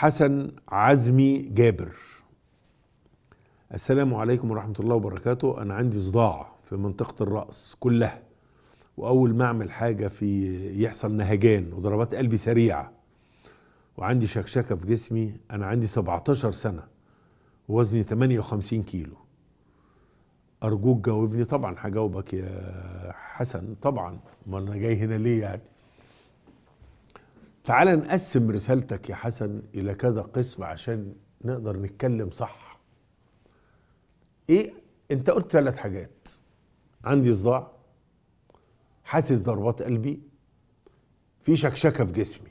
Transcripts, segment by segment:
حسن عزمي جابر السلام عليكم ورحمة الله وبركاته أنا عندي صداع في منطقة الرأس كلها وأول ما أعمل حاجة في يحصل نهجان وضربات قلبي سريعة وعندي شكشكة في جسمي أنا عندي 17 سنة ووزني 58 كيلو أرجوك جاوبني طبعا هجاوبك يا حسن طبعا ما أنا جاي هنا ليه يعني تعال نقسم رسالتك يا حسن إلى كذا قسم عشان نقدر نتكلم صح إيه أنت قلت ثلاث حاجات عندي صداع حاسس ضربات قلبي في شكشكة في جسمي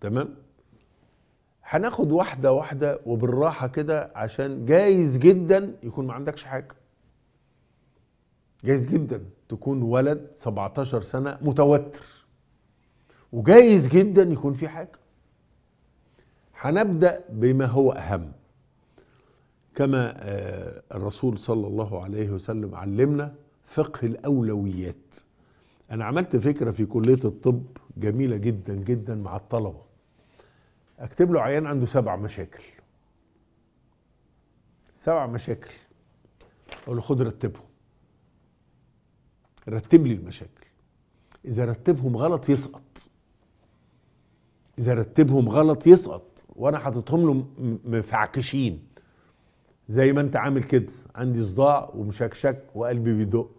تمام هناخد واحدة واحدة وبالراحة كده عشان جايز جدا يكون ما عندكش حاجة جايز جدا تكون ولد 17 سنة متوتر وجايز جدا يكون في حاجه هنبدا بما هو اهم كما آه، الرسول صلى الله عليه وسلم علمنا فقه الاولويات انا عملت فكره في كليه الطب جميله جدا جدا مع الطلبه اكتب له عيان عنده سبع مشاكل سبع مشاكل اقول له خد رتبهم رتب لي المشاكل اذا رتبهم غلط يسقط اذا رتبهم غلط يسقط وانا حاططهم له مفعكشين زي ما انت عامل كده عندي صداع ومشكشك وقلبي بيدق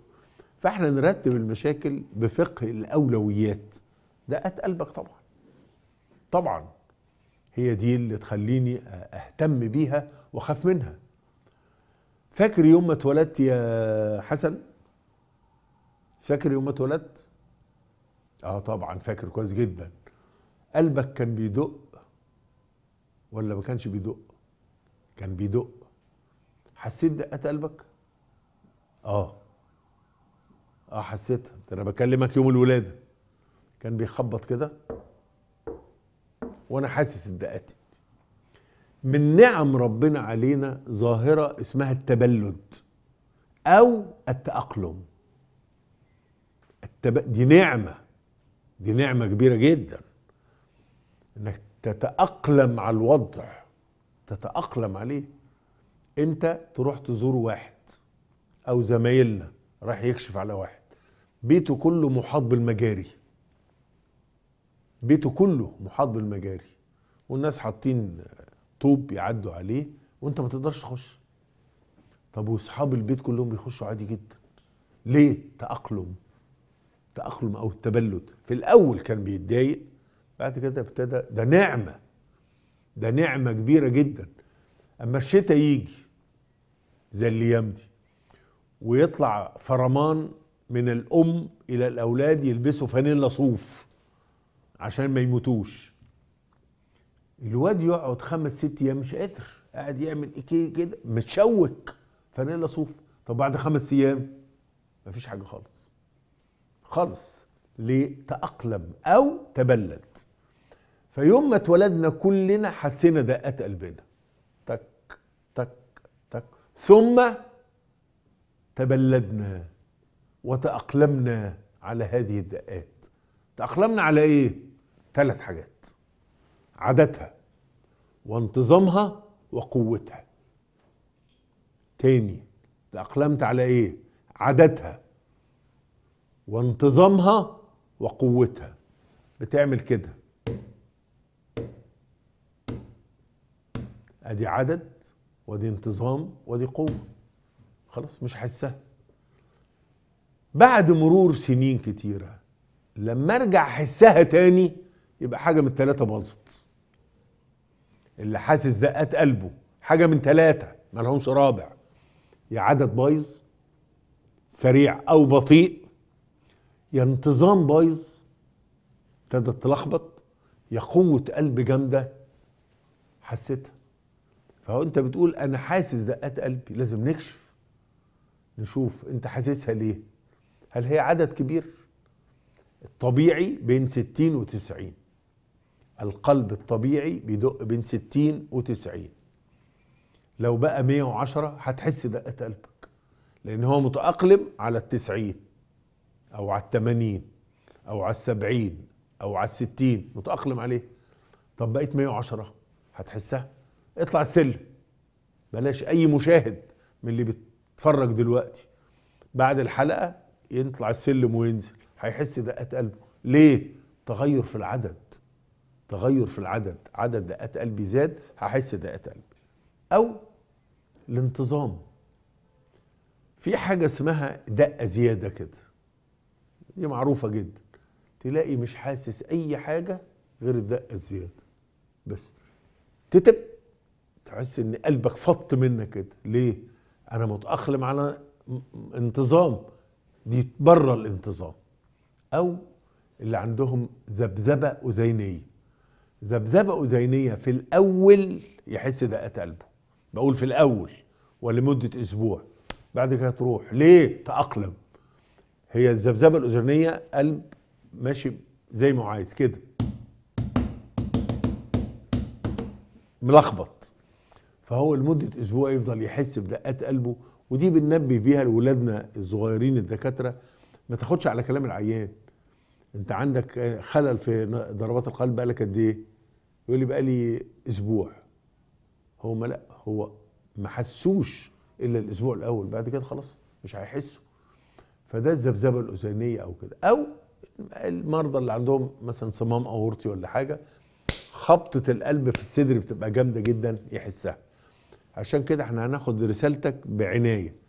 فاحنا نرتب المشاكل بفقه الاولويات دقات قلبك طبعا طبعا هي دي اللي تخليني اهتم بيها واخاف منها فاكر يوم ما اتولدت يا حسن فاكر يوم ما اتولدت اه طبعا فاكر كويس جدا قلبك كان بيدق ولا ما كانش بيدق كان بيدق حسيت دقات قلبك اه اه حسيتها ده انا بكلمك يوم الولاده كان بيخبط كده وانا حاسس الدقات من نعم ربنا علينا ظاهره اسمها التبلد او التاقلم التب... دي نعمه دي نعمه كبيره جدا انك تتاقلم على الوضع تتاقلم عليه انت تروح تزور واحد او زمايلنا راح يكشف على واحد بيته كله محاط بالمجاري بيته كله محاط بالمجاري والناس حاطين طوب يعدوا عليه وانت ما تقدرش تخش طب واصحاب البيت كلهم بيخشوا عادي جدا ليه تاقلم تاقلم او التبلد في الاول كان بيتضايق بعد كده ابتدى ده نعمه ده نعمه كبيره جدا اما الشتاء يجي زي الايام دي ويطلع فرمان من الام الى الاولاد يلبسوا فانيلا صوف عشان ما يموتوش الواد يقعد خمس ست ايام مش قادر قاعد يعمل ايه كده متشوك فانيلا صوف طب بعد خمس ايام مفيش حاجه خالص خالص ليه تاقلم او تبلد فيوم ما اتولدنا كلنا حسينا دقات قلبنا تك تك تك ثم تبلدنا وتأقلمنا على هذه الدقات تأقلمنا على ايه؟ ثلاث حاجات عاداتها وانتظامها وقوتها تاني تأقلمت على ايه؟ عاداتها وانتظامها وقوتها بتعمل كده ادي عدد وادي انتظام وادي قوه خلاص مش حاسها بعد مرور سنين كتيره لما ارجع احسها تاني يبقى حاجه من التلاته باظت اللي حاسس دقات قلبه حاجه من تلاته ملهمش رابع يا عدد بايظ سريع او بطيء يا انتظام بايظ ابتدت تلخبط يا قوه قلب جامده حسيتها فهو انت بتقول انا حاسس دقات قلبي لازم نكشف نشوف انت حاسسها ليه هل هي عدد كبير الطبيعي بين 60 و 90 القلب الطبيعي بيدق بين 60 و 90 لو بقى 110 هتحس دقات قلبك لأن هو متأقلم على ال 90 أو على ال 80 أو على ال 70 أو على ال 60 متأقلم عليه طب بقيت 110 هتحسها اطلع السلم بلاش اي مشاهد من اللي بيتفرج دلوقتي بعد الحلقه يطلع السلم وينزل هيحس دقات قلبه ليه تغير في العدد تغير في العدد عدد دقات قلبي زاد هحس دقات قلبي او الانتظام في حاجه اسمها دقه زياده كده دي معروفه جدا تلاقي مش حاسس اي حاجه غير الدقه الزياده بس تتب تحس ان قلبك فط منك كده ليه انا متاقلم على انتظام دي بره الانتظام او اللي عندهم ذبذبه اذينيه ذبذبه اذينيه في الاول يحس دقات قلبه بقول في الاول ولمده اسبوع بعد كده تروح ليه تاقلم هي الذبذبه الاذينيه قلب ماشي زي ما عايز كده ملخبط فهو لمده اسبوع يفضل يحس بدقات قلبه ودي بننبه بيها لولادنا الصغيرين الدكاتره ما تاخدش على كلام العيان انت عندك خلل في ضربات القلب بقالك قد ايه؟ يقول لي بقالي اسبوع هو ما لا هو ما حسوش الا الاسبوع الاول بعد كده خلاص مش هيحسوا فده الذبذبه الاذينيه او كده او المرضى اللي عندهم مثلا صمام اورطي ولا حاجه خبطه القلب في الصدر بتبقى جامده جدا يحسها عشان كده احنا هناخد رسالتك بعناية